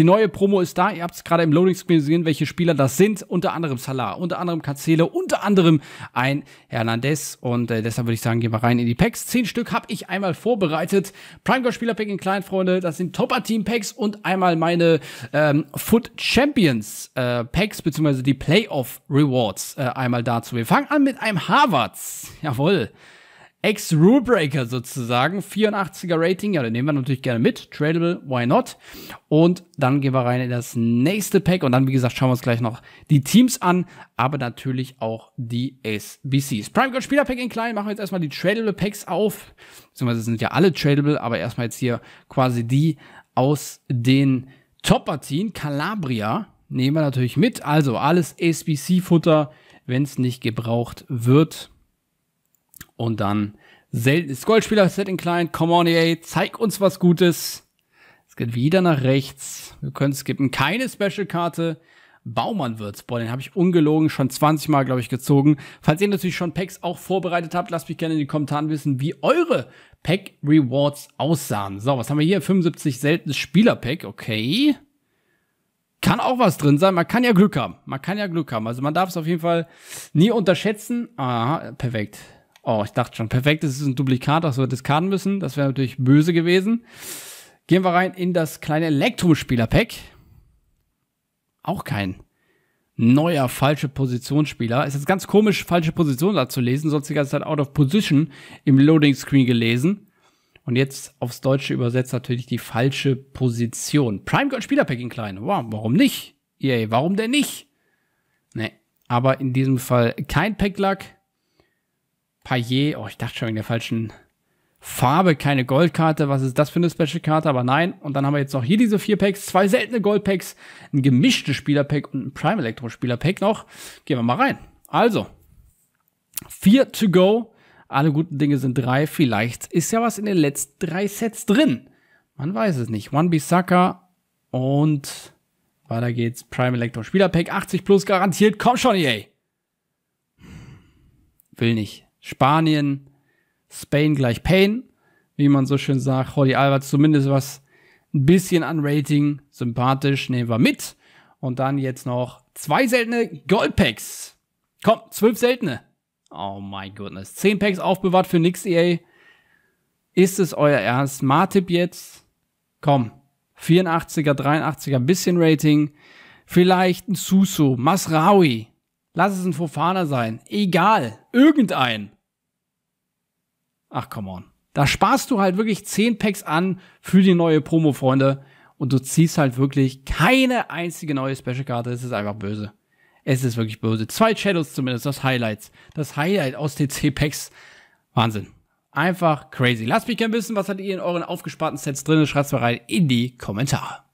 Die neue Promo ist da. Ihr habt es gerade im Loading Screen gesehen, welche Spieler das sind. Unter anderem Salah, unter anderem Cancelo, unter anderem ein Hernandez. Und äh, deshalb würde ich sagen, gehen wir rein in die Packs. Zehn Stück habe ich einmal vorbereitet. Prime Gold Spieler Pack in klein, Freunde. Das sind Topper Team Packs und einmal meine ähm, Foot Champions äh, Packs beziehungsweise die Playoff Rewards äh, einmal dazu. Wir fangen an mit einem Harvards. Jawohl. Ex-Rulebreaker sozusagen. 84er Rating, ja, den nehmen wir natürlich gerne mit. Tradable, why not? Und dann gehen wir rein in das nächste Pack und dann, wie gesagt, schauen wir uns gleich noch die Teams an, aber natürlich auch die SBCs. Prime Gold Spieler Pack in klein, machen wir jetzt erstmal die Tradable Packs auf. Beziehungsweise sind ja alle Tradable, aber erstmal jetzt hier quasi die aus den Top-Partien. Calabria nehmen wir natürlich mit. Also alles SBC-Futter, wenn es nicht gebraucht wird und dann seltenes Goldspieler, Set in Client, come on EA, zeig uns was Gutes. Es geht wieder nach rechts. Wir können skippen. Keine Special-Karte. Baumann wird's. Boah, den habe ich ungelogen schon 20 Mal, glaube ich, gezogen. Falls ihr natürlich schon Packs auch vorbereitet habt, lasst mich gerne in die Kommentare wissen, wie eure Pack-Rewards aussahen. So, was haben wir hier? 75 seltenes Spieler-Pack. Okay. Kann auch was drin sein. Man kann ja Glück haben. Man kann ja Glück haben. Also man darf es auf jeden Fall nie unterschätzen. Aha, perfekt. Oh, ich dachte schon, perfekt, es ist ein Duplikat, das wir diskarden müssen. Das wäre natürlich böse gewesen. Gehen wir rein in das kleine Elektrospieler-Pack. Auch kein neuer falsche Positionsspieler. Es Ist ganz komisch, falsche Position da zu lesen, sonst die ganze Zeit out of position im Loading Screen gelesen. Und jetzt aufs Deutsche übersetzt natürlich die falsche Position. Prime Gold Spielerpack in klein. Wow, warum nicht? Yay, warum denn nicht? Nee, aber in diesem Fall kein Packlack, Payet, oh, ich dachte schon wegen der falschen Farbe, keine Goldkarte. Was ist das für eine Special-Karte? Aber nein. Und dann haben wir jetzt noch hier diese vier Packs, zwei seltene Goldpacks, ein gemischtes Spielerpack und ein Prime electro Spielerpack noch. Gehen wir mal rein. Also, vier to go. Alle guten Dinge sind drei. Vielleicht ist ja was in den letzten drei Sets drin. Man weiß es nicht. One Bissaka und weiter geht's. Prime Electro Spielerpack 80 plus garantiert. Komm schon, EA. Will nicht. Spanien, Spain gleich Pain, wie man so schön sagt. Holly Alba zumindest was ein bisschen an Rating, sympathisch, nehmen wir mit. Und dann jetzt noch zwei seltene Goldpacks. Komm, zwölf seltene. Oh my goodness. Zehn Packs aufbewahrt für nix, EA. Ist es euer Ernst? Martip jetzt? Komm. 84er, 83er, bisschen Rating. Vielleicht ein Susu, Masraui. Lass es ein Fofana sein. Egal. Irgendein. Ach, come on. Da sparst du halt wirklich 10 Packs an für die neue Promo, Freunde. Und du ziehst halt wirklich keine einzige neue Special-Karte. Es ist einfach böse. Es ist wirklich böse. Zwei Shadows zumindest, das Highlights. Das Highlight aus TC-Packs. Wahnsinn. Einfach crazy. Lasst mich gerne wissen, was habt ihr in euren aufgesparten Sets drin? Schreibt's mal rein in die Kommentare.